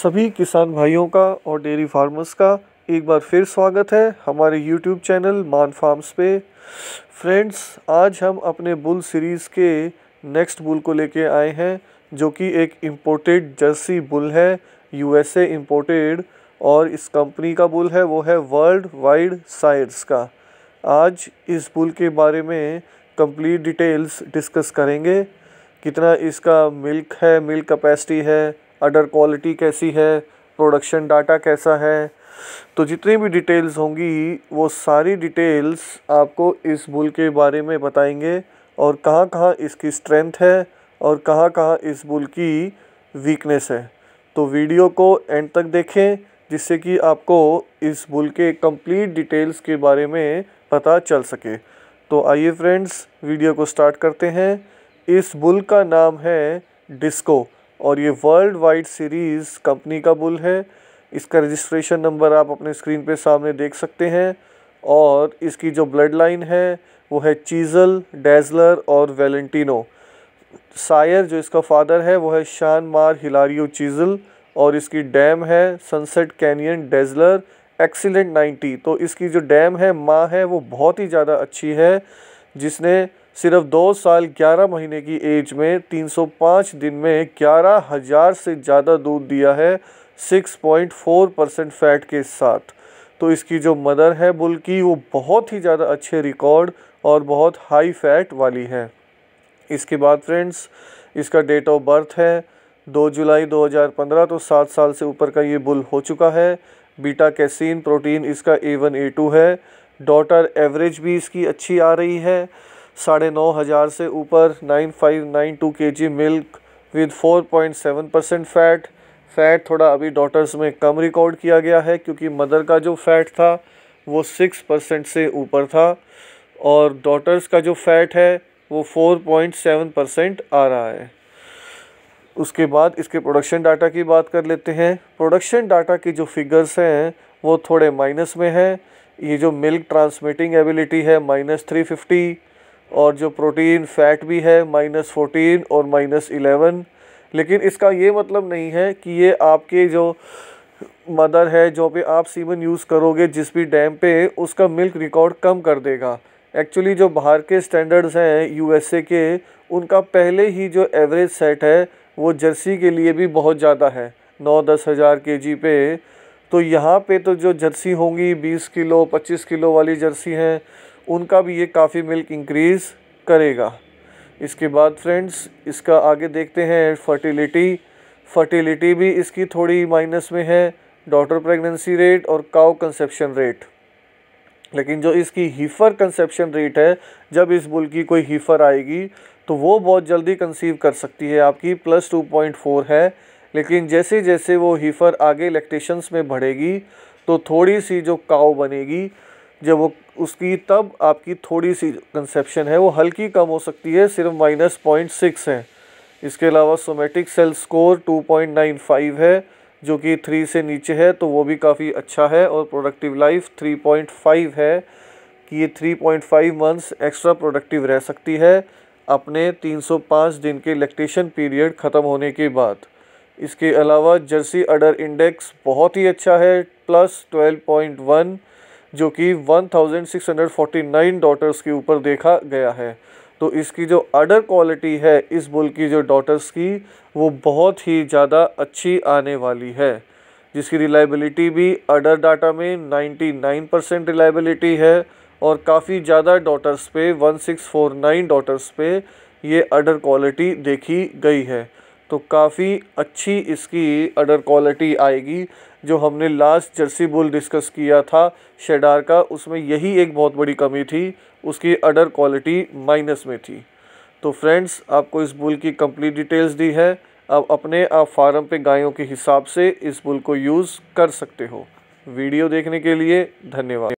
सभी किसान भाइयों का और डेयरी फार्मर्स का एक बार फिर स्वागत है हमारे यूट्यूब चैनल मान फार्म्स पे फ्रेंड्स आज हम अपने बुल सीरीज़ के नेक्स्ट बुल को लेके आए हैं जो कि एक इम्पोर्टेड जर्सी बुल है यूएसए इम्पोर्टेड और इस कंपनी का बुल है वो है वर्ल्ड वाइड साइड्स का आज इस बुल के बारे में कंप्लीट डिटेल्स डिस्कस करेंगे कितना इसका मिल्क है मिल्क कैपेसिटी है अडर क्वालिटी कैसी है प्रोडक्शन डाटा कैसा है तो जितनी भी डिटेल्स होंगी वो सारी डिटेल्स आपको इस बुल के बारे में बताएंगे और कहाँ कहाँ इसकी स्ट्रेंथ है और कहाँ कहाँ इस बुल की वीकनेस है तो वीडियो को एंड तक देखें जिससे कि आपको इस बुल के कंप्लीट डिटेल्स के बारे में पता चल सके तो आइए फ्रेंड्स वीडियो को स्टार्ट करते हैं इस बुल का नाम है डिस्को और ये वर्ल्ड वाइड सीरीज़ कंपनी का बुल है इसका रजिस्ट्रेशन नंबर आप अपने स्क्रीन पे सामने देख सकते हैं और इसकी जो ब्लड लाइन है वो है चीज़ल डेजलर और वेलेंटिनो सायर जो इसका फादर है वो है शान मार हिलारियो चीज़ल और इसकी डैम है सनसेट कैनियन डेजलर एक्सीलेंट 90 तो इसकी जो डैम है माँ है वो बहुत ही ज़्यादा अच्छी है जिसने सिर्फ दो साल ग्यारह महीने की एज में तीन सौ पाँच दिन में ग्यारह हज़ार से ज़्यादा दूध दिया है six point four percent fat के साथ तो इसकी जो मदर है बुल की वो बहुत ही ज़्यादा अच्छे रिकॉर्ड और बहुत हाई फैट वाली है इसके बाद फ्रेंड्स इसका डेट ऑफ बर्थ है दो जुलाई 2015 तो सात साल से ऊपर का ये बुल हो चुका है बीटा कैसिन प्रोटीन इसका ए वन ए टू है डॉटर एवरेज भी इसकी अच्छी आ रही है साढ़े नौ हज़ार से ऊपर nine five nine two K G milk with four point seven percent fat fat थोड़ा अभी डॉटर्स में कम रिकॉर्ड किया गया है क्योंकि मदर का जो फ़ैट था वो सिक्स परसेंट से ऊपर था और डॉटर्स का जो फ़ैट है वो फोर पॉइंट सेवन परसेंट आ रहा है उसके बाद इसके प्रोडक्शन डाटा की बात कर लेते हैं प्रोडक्शन डाटा की जो फिगर्स हैं वो थोड़े माइनस में हैं ये जो मिल्क ट्रांसमिटिंग एबिलिटी है माइनस थ्री फिफ्टी और जो प्रोटीन फैट भी है माइनस फोर्टीन और माइनस इलेवन लेकिन इसका ये मतलब नहीं है कि ये आपके जो मदर है जो पे आप सीमन यूज़ करोगे जिस भी डैम पे उसका मिल्क रिकॉर्ड कम कर देगा एक्चुअली जो बाहर के स्टैंडर्ड्स हैं यूएसए के उनका पहले ही जो एवरेज सेट है वो जर्सी के लिए भी बहुत ज़्यादा है नौ दस हज़ार के जी पे तो यहाँ पे तो जो जर्सी होंगी बीस किलो पच्चीस किलो वाली जर्सी हैं उनका भी ये काफ़ी मिल्क इंक्रीज़ करेगा इसके बाद फ्रेंड्स इसका आगे देखते हैं फर्टिलिटी फर्टिलिटी भी इसकी थोड़ी माइनस में है डॉटर प्रेगनेंसी रेट और काउ कंसेप्शन रेट लेकिन जो इसकी हीफर कंसेप्शन रेट है जब इस बुल की कोई हीफर आएगी तो वो बहुत जल्दी कंसीव कर सकती है आपकी प्लस टू पॉइंट फोर है लेकिन जैसे जैसे वो हीफर आगे इलेक्टेशंस में बढ़ेगी तो थोड़ी सी जो काव बनेगी जब वो उसकी तब आपकी थोड़ी सी कंसेप्शन है वो हल्की कम हो सकती है सिर्फ माइनस पॉइंट सिक्स है इसके अलावा somatic cell score two point nine five है जो कि थ्री से नीचे है तो वो भी काफ़ी अच्छा है और productive life three point five है कि ये three point five months extra productive रह सकती है अपने तीन सौ पाँच दिन के लैक्टेशन पीरियड ख़त्म होने के बाद इसके अलावा जर्सी अडर इंडेक्स बहुत ही अच्छा है प्लस ट्वेल्व पॉइंट वन जो कि 1649 डॉटर्स के ऊपर देखा गया है तो इसकी जो अडर क्वालिटी है इस बुल की जो डॉटर्स की वो बहुत ही ज़्यादा अच्छी आने वाली है जिसकी रिलायबिलिटी भी अडर डाटा में 99 परसेंट रिलायबिलिटी है और काफ़ी ज़्यादा डॉटर्स पे 1649 डॉटर्स पे ये अडर क्वालिटी देखी गई है तो काफ़ी अच्छी इसकी अडर क्वालिटी आएगी जो हमने लास्ट जर्सी बुल डिस्कस किया था शेडार का उसमें यही एक बहुत बड़ी कमी थी उसकी अडर क्वालिटी माइनस में थी तो फ्रेंड्स आपको इस बुल की कंप्लीट डिटेल्स दी है आप अपने आप फार्म पे गायों के हिसाब से इस बुल को यूज़ कर सकते हो वीडियो देखने के लिए धन्यवाद